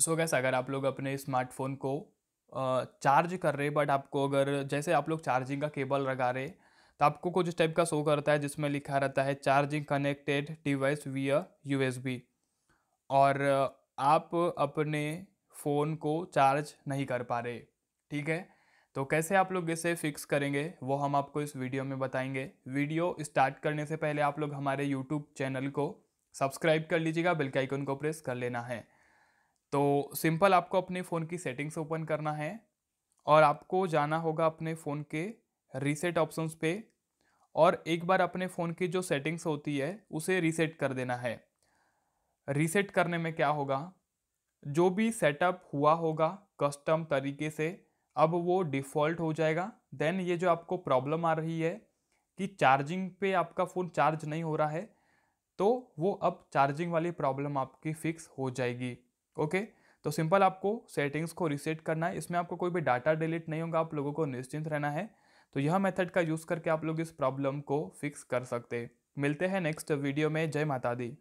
सो so gas अगर आप लोग अपने स्मार्टफोन को चार्ज कर रहे बट आपको अगर जैसे आप लोग चार्जिंग का केबल लगा रहे तो आपको कुछ टाइप का शो करता है जिसमें लिखा रहता है charging connected device S B और आप अपने फ़ोन को चार्ज नहीं कर पा रहे ठीक है तो कैसे आप लोग इसे फिक्स करेंगे वो हम आपको इस वीडियो में बताएंगे वीडियो स्टार्ट करने से पहले आप लोग हमारे यूट्यूब चैनल को सब्सक्राइब कर लीजिएगा बेल के आइकन को प्रेस कर लेना है तो सिंपल आपको अपने फ़ोन की सेटिंग्स ओपन करना है और आपको जाना होगा अपने फ़ोन के रीसेट ऑप्शंस पे और एक बार अपने फ़ोन की जो सेटिंग्स होती है उसे रीसेट कर देना है रीसेट करने में क्या होगा जो भी सेटअप हुआ होगा कस्टम तरीके से अब वो डिफ़ॉल्ट हो जाएगा देन ये जो आपको प्रॉब्लम आ रही है कि चार्जिंग पे आपका फ़ोन चार्ज नहीं हो रहा है तो वो अब चार्जिंग वाली प्रॉब्लम आपकी फ़िक्स हो जाएगी ओके तो सिंपल आपको सेटिंग्स को रिसेट करना है इसमें आपको कोई भी डाटा डिलीट नहीं होगा आप लोगों को निश्चिंत रहना है तो यह मेथड का यूज़ करके आप लोग इस प्रॉब्लम को फिक्स कर सकते मिलते हैं नेक्स्ट वीडियो में जय माता दी